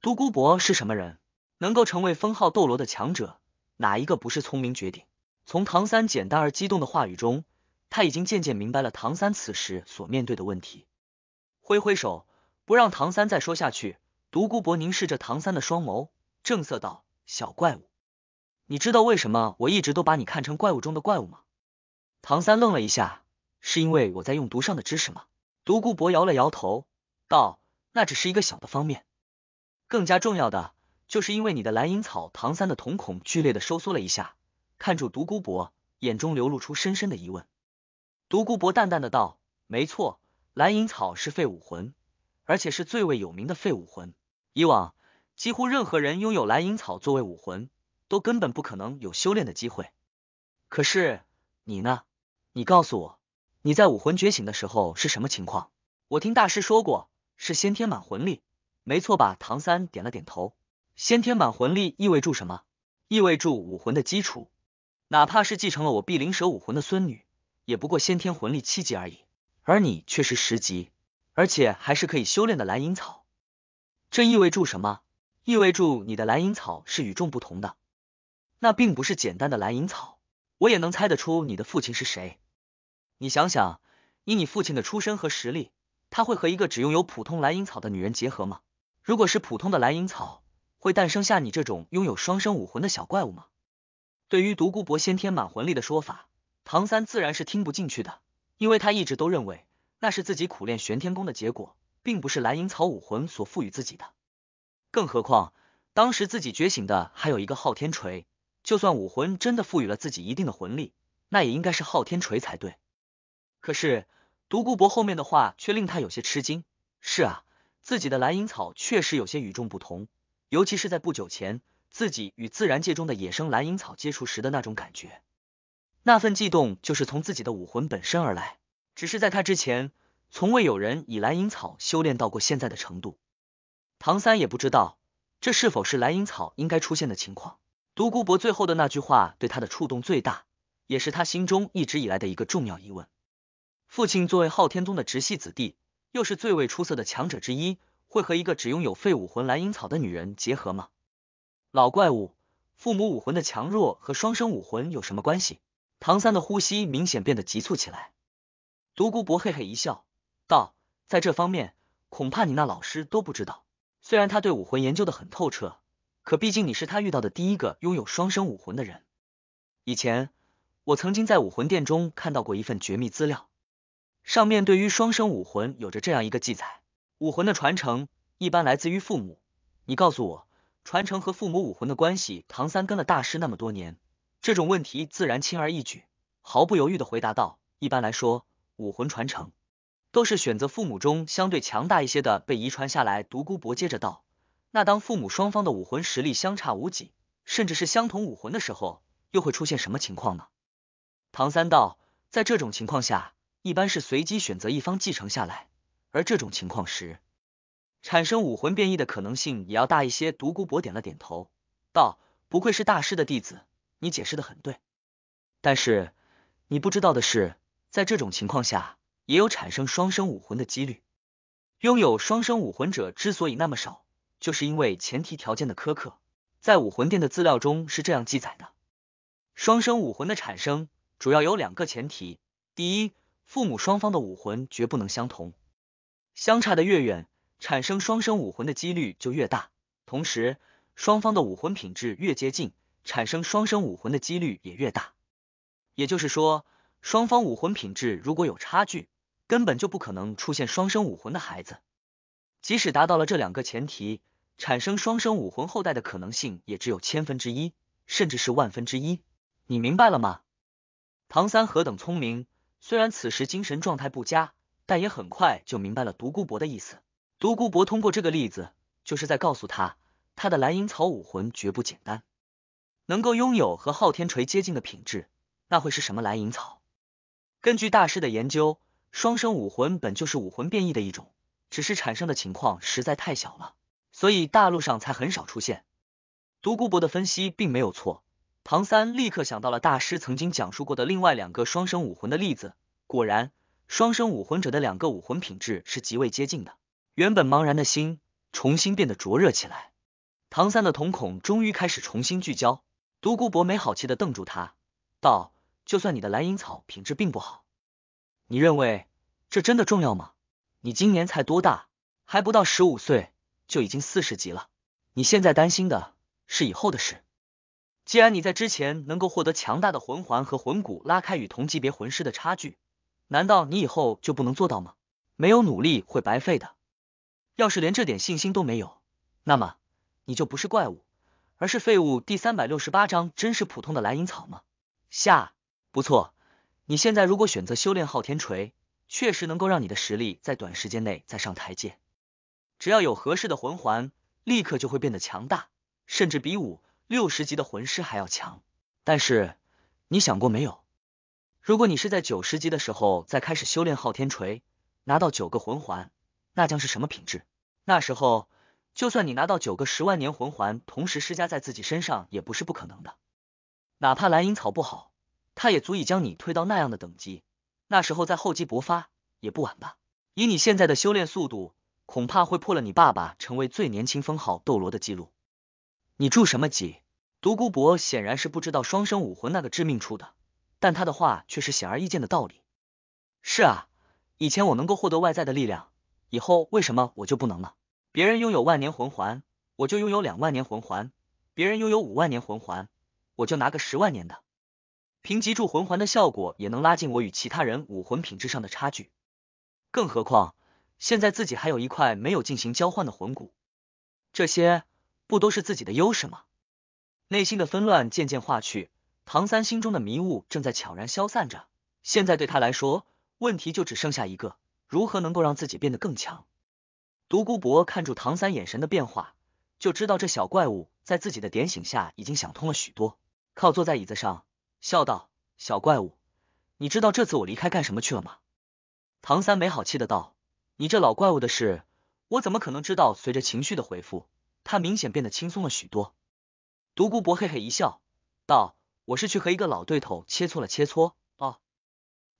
独孤博是什么人？能够成为封号斗罗的强者，哪一个不是聪明绝顶？从唐三简单而激动的话语中，他已经渐渐明白了唐三此时所面对的问题。挥挥手，不让唐三再说下去。独孤博凝视着唐三的双眸。正色道：“小怪物，你知道为什么我一直都把你看成怪物中的怪物吗？”唐三愣了一下，是因为我在用毒上的知识吗？独孤博摇了摇头，道：“那只是一个小的方面，更加重要的，就是因为你的蓝银草。”唐三的瞳孔剧烈的收缩了一下，看住独孤博，眼中流露出深深的疑问。独孤博淡淡的道：“没错，蓝银草是废武魂，而且是最为有名的废武魂。以往。”几乎任何人拥有蓝银草作为武魂，都根本不可能有修炼的机会。可是你呢？你告诉我，你在武魂觉醒的时候是什么情况？我听大师说过，是先天满魂力，没错吧？唐三点了点头。先天满魂力意味住什么？意味住武魂的基础。哪怕是继承了我碧灵蛇武魂的孙女，也不过先天魂力七级而已。而你却是十级，而且还是可以修炼的蓝银草，这意味着什么？意味住你的蓝银草是与众不同的，那并不是简单的蓝银草。我也能猜得出你的父亲是谁。你想想，以你父亲的出身和实力，他会和一个只拥有普通蓝银草的女人结合吗？如果是普通的蓝银草，会诞生下你这种拥有双生武魂的小怪物吗？对于独孤博先天满魂力的说法，唐三自然是听不进去的，因为他一直都认为那是自己苦练玄天功的结果，并不是蓝银草武魂所赋予自己的。更何况，当时自己觉醒的还有一个昊天锤，就算武魂真的赋予了自己一定的魂力，那也应该是昊天锤才对。可是，独孤博后面的话却令他有些吃惊。是啊，自己的蓝银草确实有些与众不同，尤其是在不久前自己与自然界中的野生蓝银草接触时的那种感觉，那份悸动就是从自己的武魂本身而来。只是在他之前，从未有人以蓝银草修炼到过现在的程度。唐三也不知道这是否是蓝银草应该出现的情况。独孤博最后的那句话对他的触动最大，也是他心中一直以来的一个重要疑问：父亲作为昊天宗的直系子弟，又是最为出色的强者之一，会和一个只拥有废武魂蓝银草的女人结合吗？老怪物，父母武魂的强弱和双生武魂有什么关系？唐三的呼吸明显变得急促起来。独孤博嘿嘿一笑，道：“在这方面，恐怕你那老师都不知道。”虽然他对武魂研究的很透彻，可毕竟你是他遇到的第一个拥有双生武魂的人。以前我曾经在武魂殿中看到过一份绝密资料，上面对于双生武魂有着这样一个记载：武魂的传承一般来自于父母。你告诉我，传承和父母武魂的关系？唐三跟了大师那么多年，这种问题自然轻而易举，毫不犹豫的回答道：一般来说，武魂传承。都是选择父母中相对强大一些的被遗传下来。独孤博接着道：“那当父母双方的武魂实力相差无几，甚至是相同武魂的时候，又会出现什么情况呢？”唐三道：“在这种情况下，一般是随机选择一方继承下来，而这种情况时，产生武魂变异的可能性也要大一些。”独孤博点了点头，道：“不愧是大师的弟子，你解释的很对。但是你不知道的是，在这种情况下。”也有产生双生武魂的几率。拥有双生武魂者之所以那么少，就是因为前提条件的苛刻。在武魂殿的资料中是这样记载的：双生武魂的产生主要有两个前提，第一，父母双方的武魂绝不能相同，相差的越远，产生双生武魂的几率就越大；同时，双方的武魂品质越接近，产生双生武魂的几率也越大。也就是说，双方武魂品质如果有差距，根本就不可能出现双生武魂的孩子。即使达到了这两个前提，产生双生武魂后代的可能性也只有千分之一，甚至是万分之一。你明白了吗？唐三何等聪明，虽然此时精神状态不佳，但也很快就明白了独孤博的意思。独孤博通过这个例子，就是在告诉他，他的蓝银草武魂绝不简单，能够拥有和昊天锤接近的品质，那会是什么蓝银草？根据大师的研究。双生武魂本就是武魂变异的一种，只是产生的情况实在太小了，所以大陆上才很少出现。独孤博的分析并没有错，唐三立刻想到了大师曾经讲述过的另外两个双生武魂的例子。果然，双生武魂者的两个武魂品质是极为接近的。原本茫然的心重新变得灼热起来，唐三的瞳孔终于开始重新聚焦。独孤博没好气的瞪住他，道：“就算你的蓝银草品质并不好。”你认为这真的重要吗？你今年才多大，还不到十五岁就已经四十级了。你现在担心的是以后的事。既然你在之前能够获得强大的魂环和魂骨，拉开与同级别魂师的差距，难道你以后就不能做到吗？没有努力会白费的。要是连这点信心都没有，那么你就不是怪物，而是废物。第三百六十八章，真是普通的蓝银草吗？下不错。你现在如果选择修炼昊天锤，确实能够让你的实力在短时间内再上台阶。只要有合适的魂环，立刻就会变得强大，甚至比五六十级的魂师还要强。但是你想过没有？如果你是在九十级的时候再开始修炼昊天锤，拿到九个魂环，那将是什么品质？那时候，就算你拿到九个十万年魂环，同时施加在自己身上，也不是不可能的。哪怕蓝银草不好。他也足以将你推到那样的等级，那时候再厚积薄发也不晚吧？以你现在的修炼速度，恐怕会破了你爸爸成为最年轻封号斗罗的记录。你住什么急？独孤博显然是不知道双生武魂那个致命处的，但他的话却是显而易见的道理。是啊，以前我能够获得外在的力量，以后为什么我就不能呢？别人拥有万年魂环，我就拥有两万年魂环；别人拥有五万年魂环，我就拿个十万年的。凭脊柱魂环的效果，也能拉近我与其他人武魂品质上的差距。更何况，现在自己还有一块没有进行交换的魂骨，这些不都是自己的优势吗？内心的纷乱渐渐化去，唐三心中的迷雾正在悄然消散着。现在对他来说，问题就只剩下一个：如何能够让自己变得更强？独孤博看住唐三眼神的变化，就知道这小怪物在自己的点醒下已经想通了许多。靠坐在椅子上。笑道：“小怪物，你知道这次我离开干什么去了吗？”唐三没好气的道：“你这老怪物的事，我怎么可能知道？”随着情绪的回复，他明显变得轻松了许多。独孤博嘿嘿一笑，道：“我是去和一个老对头切磋了切磋，哦，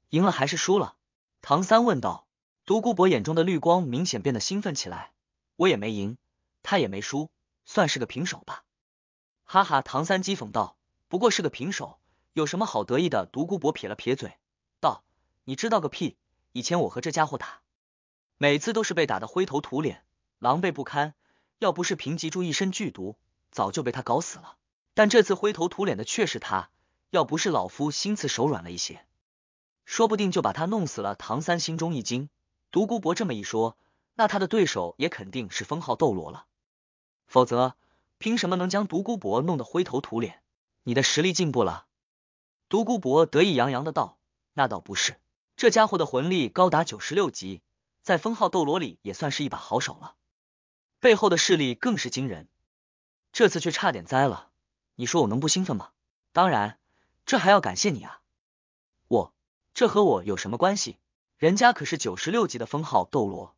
赢了还是输了？”唐三问道。独孤博眼中的绿光明显变得兴奋起来：“我也没赢，他也没输，算是个平手吧。”哈哈，唐三讥讽道：“不过是个平手。”有什么好得意的？独孤博撇了撇嘴，道：“你知道个屁！以前我和这家伙打，每次都是被打的灰头土脸、狼狈不堪。要不是平级珠一身剧毒，早就被他搞死了。但这次灰头土脸的却是他，要不是老夫心慈手软了一些，说不定就把他弄死了。”唐三心中一惊，独孤博这么一说，那他的对手也肯定是封号斗罗了，否则凭什么能将独孤博弄得灰头土脸？你的实力进步了。独孤博得意洋洋的道：“那倒不是，这家伙的魂力高达九十六级，在封号斗罗里也算是一把好手了。背后的势力更是惊人，这次却差点栽了。你说我能不兴奋吗？当然，这还要感谢你啊！我这和我有什么关系？人家可是九十六级的封号斗罗，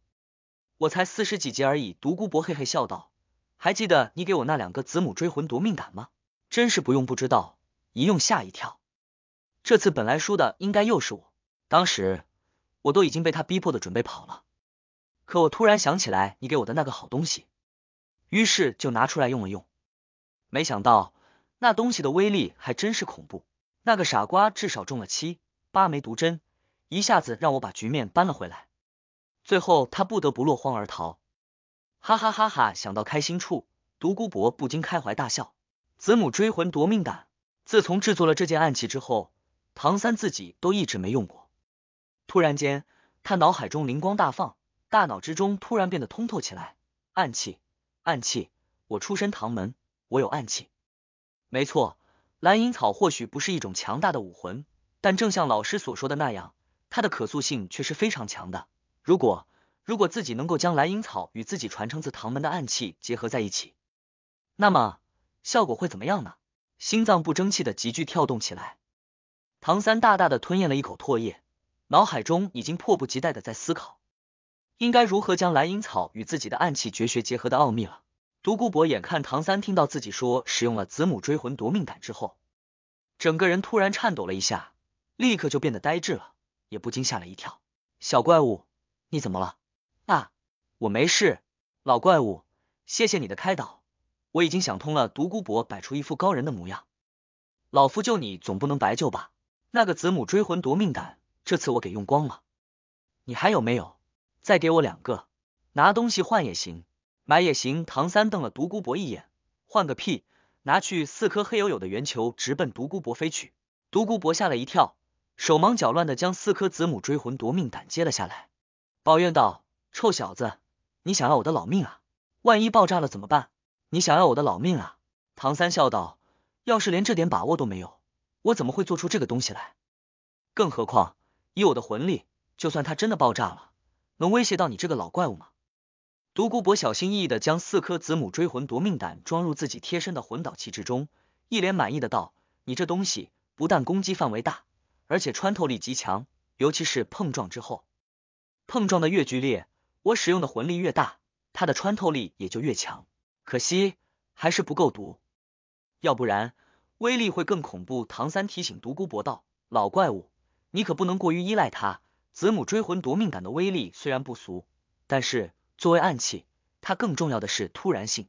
我才四十几级而已。”独孤博嘿嘿笑道：“还记得你给我那两个子母追魂夺命胆吗？真是不用不知道，一用吓一跳。”这次本来输的应该又是我，当时我都已经被他逼迫的准备跑了，可我突然想起来你给我的那个好东西，于是就拿出来用了用，没想到那东西的威力还真是恐怖，那个傻瓜至少中了七八枚毒针，一下子让我把局面扳了回来，最后他不得不落荒而逃，哈哈哈哈！想到开心处，独孤博不禁开怀大笑，子母追魂夺命胆，自从制作了这件暗器之后。唐三自己都一直没用过。突然间，他脑海中灵光大放，大脑之中突然变得通透起来。暗器，暗器！我出身唐门，我有暗器。没错，蓝银草或许不是一种强大的武魂，但正像老师所说的那样，它的可塑性却是非常强的。如果如果自己能够将蓝银草与自己传承自唐门的暗器结合在一起，那么效果会怎么样呢？心脏不争气的急剧跳动起来。唐三大大的吞咽了一口唾液，脑海中已经迫不及待的在思考，应该如何将蓝银草与自己的暗器绝学结合的奥秘了。独孤博眼看唐三听到自己说使用了子母追魂夺命胆之后，整个人突然颤抖了一下，立刻就变得呆滞了，也不禁吓了一跳。小怪物，你怎么了？啊，我没事。老怪物，谢谢你的开导，我已经想通了。独孤博摆出一副高人的模样，老夫救你总不能白救吧？那个子母追魂夺命胆，这次我给用光了。你还有没有？再给我两个，拿东西换也行，买也行。唐三瞪了独孤博一眼，换个屁！拿去四颗黑黝黝的圆球，直奔独孤博飞去。独孤博吓了一跳，手忙脚乱的将四颗子母追魂夺命胆接了下来，抱怨道：“臭小子，你想要我的老命啊？万一爆炸了怎么办？你想要我的老命啊？”唐三笑道：“要是连这点把握都没有。”我怎么会做出这个东西来？更何况以我的魂力，就算它真的爆炸了，能威胁到你这个老怪物吗？独孤博小心翼翼的将四颗子母追魂夺命胆装入自己贴身的魂导器之中，一脸满意的道：“你这东西不但攻击范围大，而且穿透力极强，尤其是碰撞之后，碰撞的越剧烈，我使用的魂力越大，它的穿透力也就越强。可惜还是不够毒，要不然……”威力会更恐怖，唐三提醒独孤博道：“老怪物，你可不能过于依赖它。子母追魂夺命感的威力虽然不俗，但是作为暗器，它更重要的是突然性。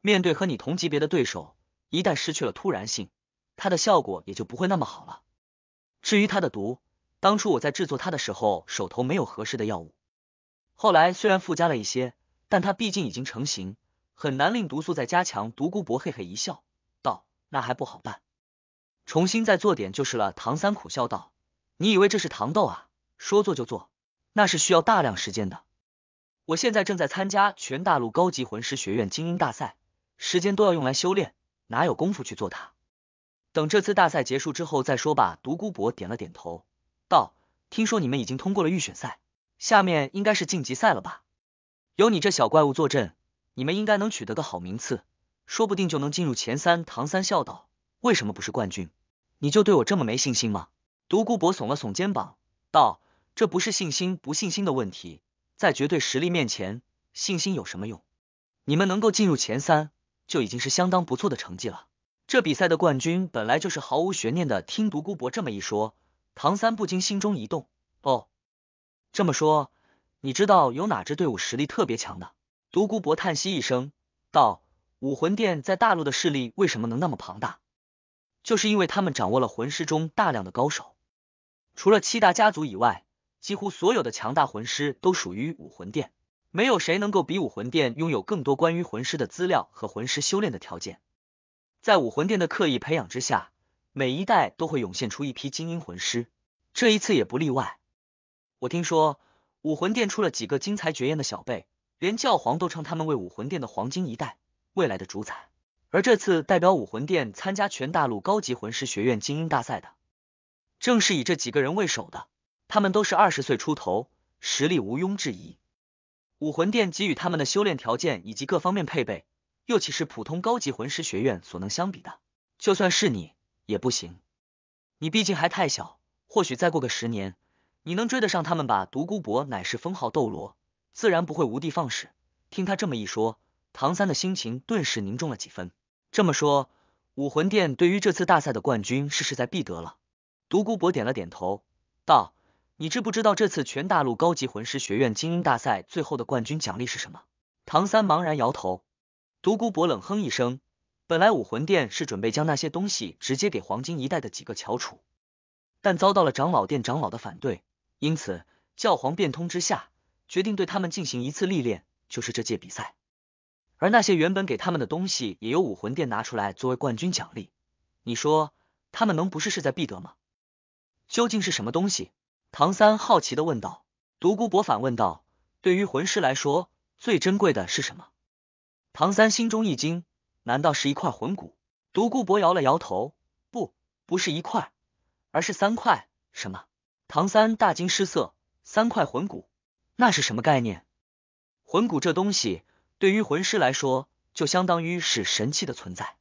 面对和你同级别的对手，一旦失去了突然性，它的效果也就不会那么好了。至于它的毒，当初我在制作它的时候，手头没有合适的药物。后来虽然附加了一些，但它毕竟已经成型，很难令毒素再加强。”独孤博嘿嘿一笑。那还不好办，重新再做点就是了。唐三苦笑道：“你以为这是糖豆啊？说做就做，那是需要大量时间的。我现在正在参加全大陆高级魂师学院精英大赛，时间都要用来修炼，哪有功夫去做它？等这次大赛结束之后再说吧。”独孤博点了点头，道：“听说你们已经通过了预选赛，下面应该是晋级赛了吧？有你这小怪物坐镇，你们应该能取得个好名次。”说不定就能进入前三。唐三笑道：“为什么不是冠军？你就对我这么没信心吗？”独孤博耸了耸肩膀，道：“这不是信心不信心的问题，在绝对实力面前，信心有什么用？你们能够进入前三，就已经是相当不错的成绩了。这比赛的冠军本来就是毫无悬念的。”听独孤博这么一说，唐三不禁心中一动。哦，这么说，你知道有哪支队伍实力特别强的？独孤博叹息一声，道。武魂殿在大陆的势力为什么能那么庞大？就是因为他们掌握了魂师中大量的高手。除了七大家族以外，几乎所有的强大魂师都属于武魂殿，没有谁能够比武魂殿拥有更多关于魂师的资料和魂师修炼的条件。在武魂殿的刻意培养之下，每一代都会涌现出一批精英魂师，这一次也不例外。我听说武魂殿出了几个精彩绝艳的小辈，连教皇都称他们为武魂殿的黄金一代。未来的主宰，而这次代表武魂殿参加全大陆高级魂师学院精英大赛的，正是以这几个人为首的。他们都是二十岁出头，实力毋庸置疑。武魂殿给予他们的修炼条件以及各方面配备，又岂是普通高级魂师学院所能相比的？就算是你也不行，你毕竟还太小。或许再过个十年，你能追得上他们吧？独孤博乃是封号斗罗，自然不会无的放矢。听他这么一说。唐三的心情顿时凝重了几分。这么说，武魂殿对于这次大赛的冠军是势在必得了。独孤博点了点头，道：“你知不知道这次全大陆高级魂师学院精英大赛最后的冠军奖励是什么？”唐三茫然摇头。独孤博冷哼一声。本来武魂殿是准备将那些东西直接给黄金一代的几个翘楚，但遭到了长老殿长老的反对，因此教皇变通之下，决定对他们进行一次历练，就是这届比赛。而那些原本给他们的东西，也由武魂殿拿出来作为冠军奖励。你说他们能不是势在必得吗？究竟是什么东西？唐三好奇的问道。独孤博反问道：“对于魂师来说，最珍贵的是什么？”唐三心中一惊，难道是一块魂骨？独孤博摇了摇头：“不，不是一块，而是三块。”什么？唐三大惊失色：“三块魂骨？那是什么概念？魂骨这东西……”对于魂师来说，就相当于是神器的存在。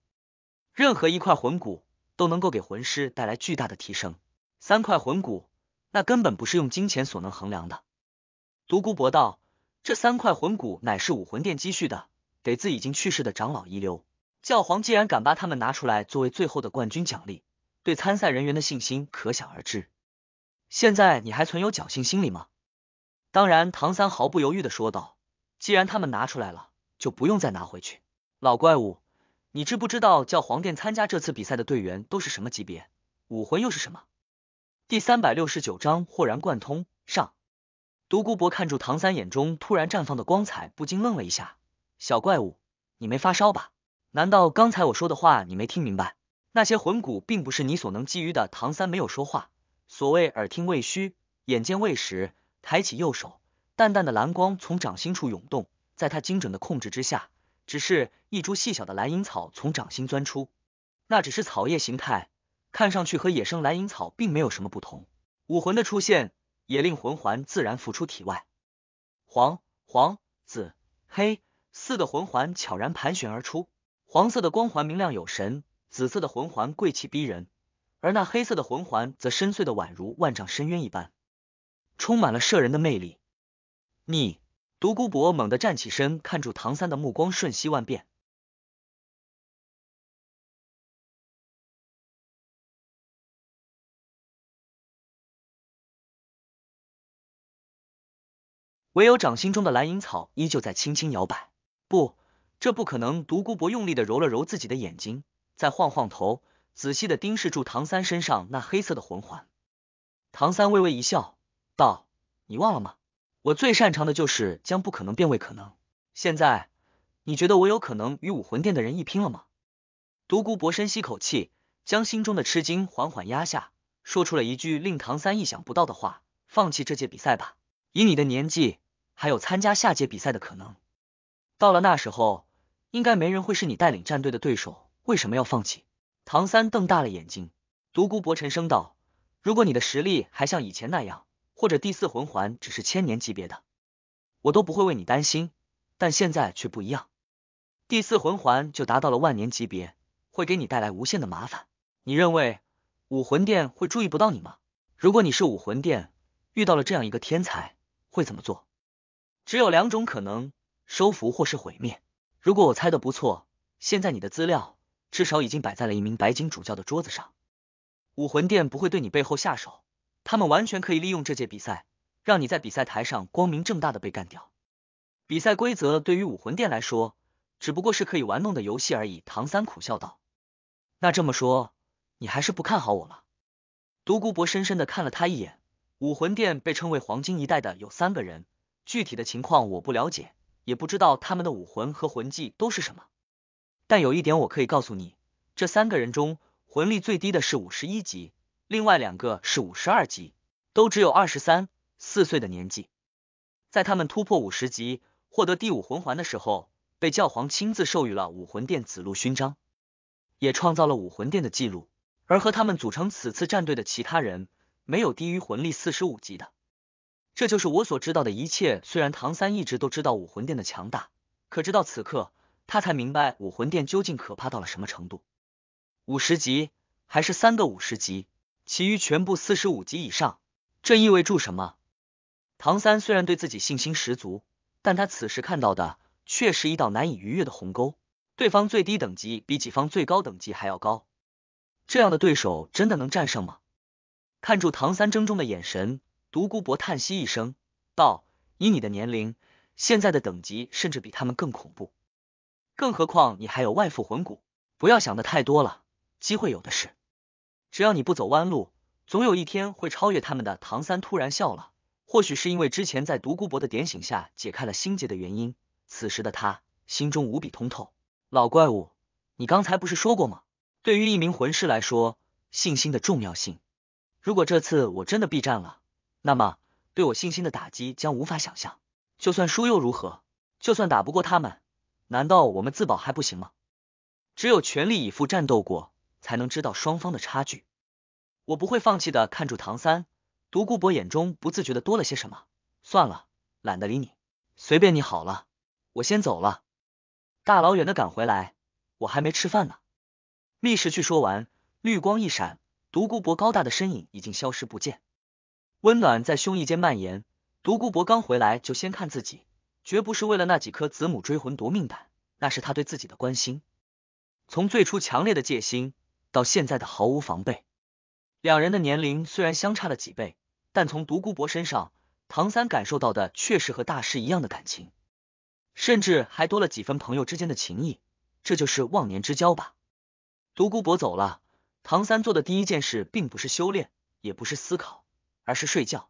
任何一块魂骨都能够给魂师带来巨大的提升。三块魂骨，那根本不是用金钱所能衡量的。独孤博道，这三块魂骨乃是武魂殿积蓄的，给自已经去世的长老遗留。教皇既然敢把他们拿出来作为最后的冠军奖励，对参赛人员的信心可想而知。现在你还存有侥幸心理吗？当然，唐三毫不犹豫的说道：“既然他们拿出来了。”就不用再拿回去。老怪物，你知不知道叫黄殿参加这次比赛的队员都是什么级别，武魂又是什么？第三百六十九章豁然贯通上。独孤博看住唐三眼中突然绽放的光彩，不禁愣了一下。小怪物，你没发烧吧？难道刚才我说的话你没听明白？那些魂骨并不是你所能觊觎的。唐三没有说话。所谓耳听未虚，眼见未实。抬起右手，淡淡的蓝光从掌心处涌动。在他精准的控制之下，只是一株细小的蓝银草从掌心钻出，那只是草叶形态，看上去和野生蓝银草并没有什么不同。武魂的出现也令魂环自然浮出体外，黄、黄、紫、黑四个魂环悄然盘旋而出，黄色的光环明亮有神，紫色的魂环贵气逼人，而那黑色的魂环则深邃的宛如万丈深渊一般，充满了摄人的魅力。你。独孤博猛地站起身，看住唐三的目光瞬息万变，唯有掌心中的蓝银草依旧在轻轻摇摆。不，这不可能！独孤博用力的揉了揉自己的眼睛，再晃晃头，仔细的盯视住唐三身上那黑色的魂环。唐三微微一笑，道：“你忘了吗？”我最擅长的就是将不可能变为可能。现在，你觉得我有可能与武魂殿的人一拼了吗？独孤博深吸口气，将心中的吃惊缓缓压下，说出了一句令唐三意想不到的话：放弃这届比赛吧。以你的年纪，还有参加下届比赛的可能。到了那时候，应该没人会是你带领战队的对手。为什么要放弃？唐三瞪大了眼睛。独孤博沉声道：如果你的实力还像以前那样。或者第四魂环只是千年级别的，我都不会为你担心，但现在却不一样，第四魂环就达到了万年级别，会给你带来无限的麻烦。你认为武魂殿会注意不到你吗？如果你是武魂殿，遇到了这样一个天才，会怎么做？只有两种可能，收服或是毁灭。如果我猜的不错，现在你的资料至少已经摆在了一名白金主教的桌子上，武魂殿不会对你背后下手。他们完全可以利用这届比赛，让你在比赛台上光明正大的被干掉。比赛规则对于武魂殿来说，只不过是可以玩弄的游戏而已。”唐三苦笑道，“那这么说，你还是不看好我了？”独孤博深深的看了他一眼。武魂殿被称为黄金一代的有三个人，具体的情况我不了解，也不知道他们的武魂和魂技都是什么。但有一点我可以告诉你，这三个人中，魂力最低的是五十一级。另外两个是五十二级，都只有二十三四岁的年纪。在他们突破五十级，获得第五魂环的时候，被教皇亲自授予了武魂殿紫路勋章，也创造了武魂殿的记录。而和他们组成此次战队的其他人，没有低于魂力四十五级的。这就是我所知道的一切。虽然唐三一直都知道武魂殿的强大，可直到此刻，他才明白武魂殿究竟可怕到了什么程度。五十级，还是三个五十级。其余全部四十五级以上，这意味着什么？唐三虽然对自己信心十足，但他此时看到的却是一道难以逾越的鸿沟。对方最低等级比己方最高等级还要高，这样的对手真的能战胜吗？看住唐三怔忡的眼神，独孤博叹息一声道：“以你的年龄，现在的等级甚至比他们更恐怖，更何况你还有外附魂骨。不要想的太多了，机会有的是。”只要你不走弯路，总有一天会超越他们的。唐三突然笑了，或许是因为之前在独孤博的点醒下解开了心结的原因，此时的他心中无比通透。老怪物，你刚才不是说过吗？对于一名魂师来说，信心的重要性。如果这次我真的避战了，那么对我信心的打击将无法想象。就算输又如何？就算打不过他们，难道我们自保还不行吗？只有全力以赴战斗过。才能知道双方的差距。我不会放弃的，看住唐三。独孤博眼中不自觉的多了些什么。算了，懒得理你，随便你好了。我先走了。大老远的赶回来，我还没吃饭呢。密室去。说完，绿光一闪，独孤博高大的身影已经消失不见。温暖在胸臆间蔓延。独孤博刚回来就先看自己，绝不是为了那几颗子母追魂夺命胆，那是他对自己的关心。从最初强烈的戒心。到现在的毫无防备，两人的年龄虽然相差了几倍，但从独孤博身上，唐三感受到的却是和大师一样的感情，甚至还多了几分朋友之间的情谊，这就是忘年之交吧。独孤博走了，唐三做的第一件事并不是修炼，也不是思考，而是睡觉。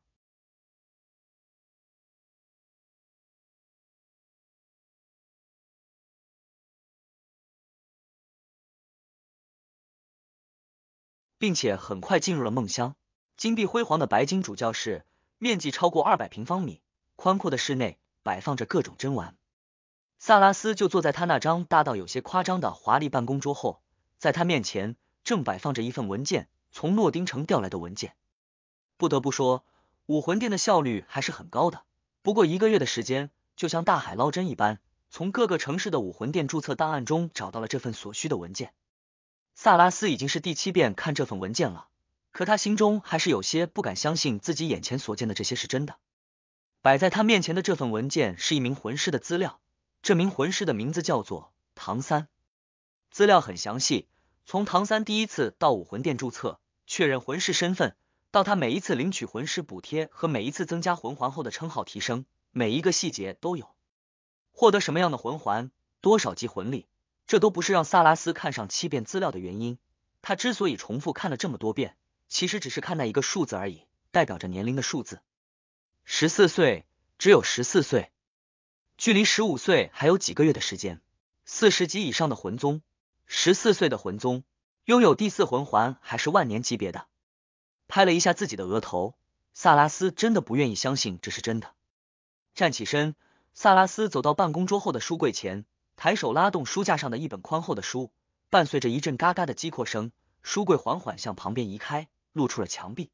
并且很快进入了梦乡。金碧辉煌的白金主教室，面积超过二百平方米，宽阔的室内摆放着各种珍玩。萨拉斯就坐在他那张大到有些夸张的华丽办公桌后，在他面前正摆放着一份文件，从诺丁城调来的文件。不得不说，武魂殿的效率还是很高的，不过一个月的时间，就像大海捞针一般，从各个城市的武魂殿注册档案中找到了这份所需的文件。萨拉斯已经是第七遍看这份文件了，可他心中还是有些不敢相信自己眼前所见的这些是真的。摆在他面前的这份文件是一名魂师的资料，这名魂师的名字叫做唐三。资料很详细，从唐三第一次到武魂殿注册、确认魂师身份，到他每一次领取魂师补贴和每一次增加魂环后的称号提升，每一个细节都有。获得什么样的魂环，多少级魂力？这都不是让萨拉斯看上七遍资料的原因，他之所以重复看了这么多遍，其实只是看那一个数字而已，代表着年龄的数字，十四岁，只有十四岁，距离十五岁还有几个月的时间。四十级以上的魂宗，十四岁的魂宗拥有第四魂环，还是万年级别的。拍了一下自己的额头，萨拉斯真的不愿意相信这是真的。站起身，萨拉斯走到办公桌后的书柜前。抬手拉动书架上的一本宽厚的书，伴随着一阵嘎嘎的击扩声，书柜缓缓向旁边移开，露出了墙壁。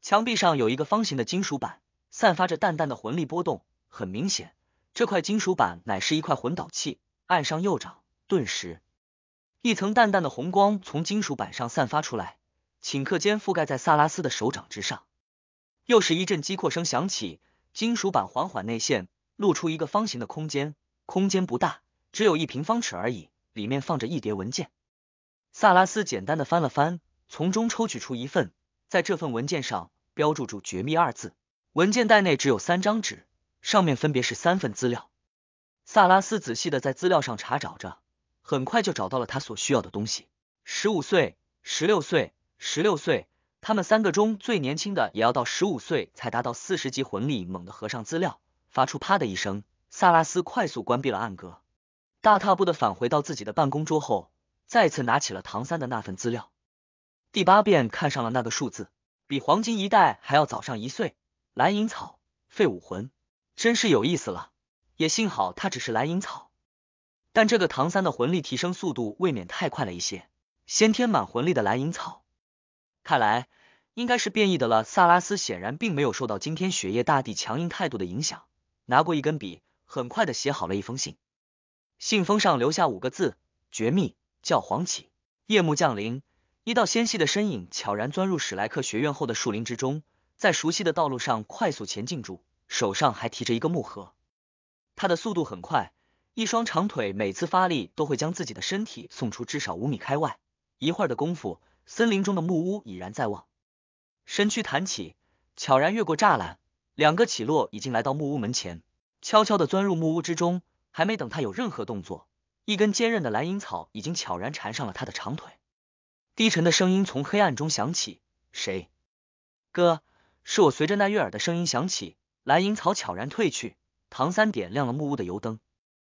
墙壁上有一个方形的金属板，散发着淡淡的魂力波动。很明显，这块金属板乃是一块魂导器。按上右掌，顿时一层淡淡的红光从金属板上散发出来，顷刻间覆盖在萨拉斯的手掌之上。又是一阵击扩声响起，金属板缓缓内陷，露出一个方形的空间。空间不大。只有一平方尺而已，里面放着一叠文件。萨拉斯简单的翻了翻，从中抽取出一份，在这份文件上标注住“绝密”二字。文件袋内只有三张纸，上面分别是三份资料。萨拉斯仔细的在资料上查找着，很快就找到了他所需要的东西。十五岁、十六岁、十六岁，他们三个中最年轻的也要到十五岁才达到四十级魂力。猛地合上资料，发出啪的一声，萨拉斯快速关闭了暗格。大踏步的返回到自己的办公桌后，再次拿起了唐三的那份资料，第八遍看上了那个数字，比黄金一代还要早上一岁。蓝银草废武魂，真是有意思了。也幸好他只是蓝银草，但这个唐三的魂力提升速度未免太快了一些。先天满魂力的蓝银草，看来应该是变异的了。萨拉斯显然并没有受到今天雪夜大帝强硬态度的影响，拿过一根笔，很快的写好了一封信。信封上留下五个字：绝密。叫黄启。夜幕降临，一道纤细的身影悄然钻入史莱克学院后的树林之中，在熟悉的道路上快速前进着，手上还提着一个木盒。他的速度很快，一双长腿每次发力都会将自己的身体送出至少五米开外。一会儿的功夫，森林中的木屋已然在望。身躯弹起，悄然越过栅栏，两个起落已经来到木屋门前，悄悄地钻入木屋之中。还没等他有任何动作，一根坚韧的蓝银草已经悄然缠上了他的长腿。低沉的声音从黑暗中响起：“谁？”“哥，是我。”随着那悦耳的声音响起，蓝银草悄然退去。唐三点亮了木屋的油灯。